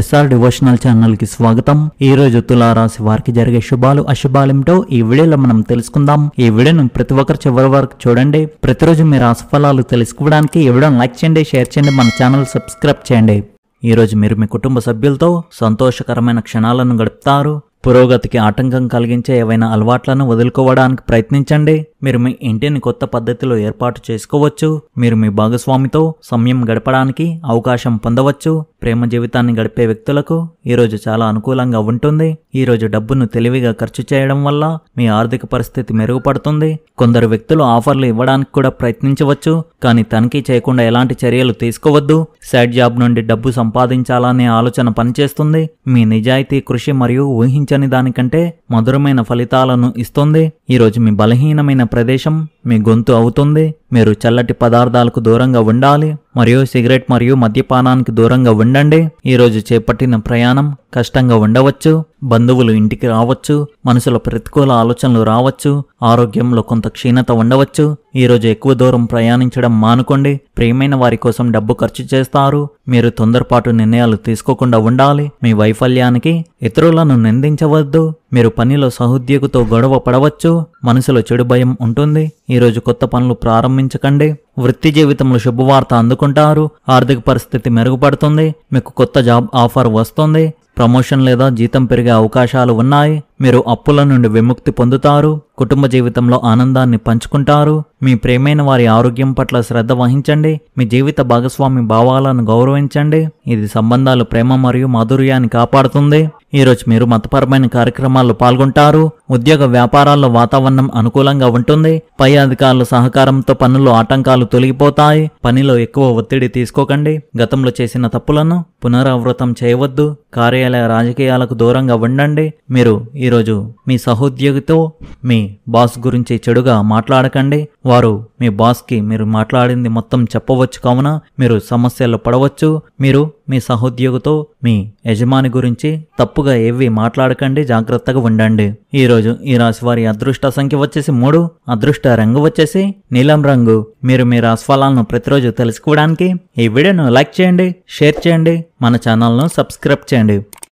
SR devotional ఛానల్కి స్వాగతం ఈ రోజు తులారాశి వారికి జరిగే శుభాలు అశుభాలేమిటో ఈ వీడియోలో మనం తెలుసుకుందాం ఈ వీడియోను ప్రతి ఒక్కరు చివరి వరకు చూడండి ప్రతిరోజు మీ రాశి ఫలాలు తెలుసుకోవడానికి ఈ వీడియోను లైక్ చేయండి షేర్ చేయండి మన ఛానల్ సబ్స్క్రైబ్ చేయండి ఈ రోజు మీరు మీ కుటుంబ సభ్యులతో సంతోషకరమైన క్షణాలను గడుపుతారు పురోగతికి ఆటంకం కలిగించే ఏవైనా అలవాట్లను వదులుకోవడానికి ప్రయత్నించండి మీరు మీ ఇంటిని కొత్త పద్ధతిలో ఏర్పాటు చేసుకోవచ్చు మీరు మీ భాగస్వామితో సమయం గడపడానికి అవకాశం పొందవచ్చు ప్రేమ జీవితాన్ని గడిపే వ్యక్తులకు ఈరోజు చాలా అనుకూలంగా ఉంటుంది ఈరోజు డబ్బును తెలివిగా ఖర్చు చేయడం వల్ల మీ ఆర్థిక పరిస్థితి మెరుగుపడుతుంది కొందరు వ్యక్తులు ఆఫర్లు ఇవ్వడానికి కూడా ప్రయత్నించవచ్చు కానీ తనిఖీ చేయకుండా ఎలాంటి చర్యలు తీసుకోవద్దు సైడ్ జాబ్ నుండి డబ్బు సంపాదించాలనే ఆలోచన పనిచేస్తుంది మీ నిజాయితీ కృషి మరియు ఊహించని దానికంటే మధురమైన ఫలితాలను ఇస్తుంది ఈరోజు మీ బలహీనమైన ప్రదేశం మీ గొంతు అవుతుంది మీరు చల్లటి పదార్థాలకు దూరంగా ఉండాలి మరియు సిగరెట్ మరియు మద్యపానానికి దూరంగా ఉండండి ఈరోజు చేపట్టిన ప్రయాణం కష్టంగా ఉండవచ్చు బంధువులు ఇంటికి రావచ్చు మనసులో ప్రతికూల ఆలోచనలు రావచ్చు ఆరోగ్యంలో కొంత క్షీణత ఉండవచ్చు ఈరోజు ఎక్కువ దూరం ప్రయాణించడం మానుకోండి ప్రియమైన వారి కోసం డబ్బు ఖర్చు చేస్తారు మీరు తొందరపాటు నిర్ణయాలు తీసుకోకుండా ఉండాలి మీ వైఫల్యానికి ఇతరులను నిందించవద్దు మీరు పనిలో సహోద్యోగితో గొడవ పడవచ్చు మనసులో చెడు భయం ఉంటుంది ఈరోజు కొత్త పనులు ప్రారంభించకండి వృత్తి జీవితంలో శుభవార్త అందుకుంటారు ఆర్థిక పరిస్థితి మెరుగుపడుతుంది మీకు కొత్త జాబ్ ఆఫర్ వస్తుంది ప్రమోషన్ లేదా జీతం పెరిగే అవకాశాలు ఉన్నాయి మీరు అప్పుల నుండి విముక్తి పొందుతారు కుటుంబ జీవితంలో ఆనందాన్ని పంచుకుంటారు మీ ప్రేమైన వారి ఆరోగ్యం పట్ల శ్రద్ధ వహించండి మీ జీవిత భాగస్వామి భావాలను గౌరవించండి ఇది సంబంధాలు ప్రేమ మరియు మాధుర్యాన్ని కాపాడుతుంది ఈరోజు మీరు మతపరమైన కార్యక్రమాల్లో పాల్గొంటారు ఉద్యోగ వ్యాపారాల్లో వాతావరణం అనుకూలంగా ఉంటుంది పై అధికారుల సహకారంతో పనుల్లో ఆటంకాలు తొలగిపోతాయి పనిలో ఎక్కువ ఒత్తిడి తీసుకోకండి గతంలో చేసిన తప్పులను పునరావృతం చేయవద్దు కార్యాలయ రాజకీయాలకు దూరంగా ఉండండి మీరు ఈరోజు మీ సహోద్యోగితో మీ బాస్ గురించి చెడుగా మాట్లాడకండి వారు మీ బాస్కి మీరు మాట్లాడింది మొత్తం చెప్పవచ్చు కావున మీరు సమస్యలు పడవచ్చు మీరు మీ సహోద్యోగితో మీ యజమాని గురించి తప్పుగా ఏవి మాట్లాడకండి జాగ్రత్తగా ఉండండి ఈరోజు ఈ రాశి వారి అదృష్ట సంఖ్య వచ్చేసి మూడు అదృష్ట రంగు వచ్చేసి నీలం రంగు మీరు మీ రాశిఫలాలను ప్రతిరోజు తెలుసుకోవడానికి ఈ వీడియోను లైక్ చేయండి షేర్ చేయండి మన ఛానల్ను సబ్స్క్రైబ్ చేయండి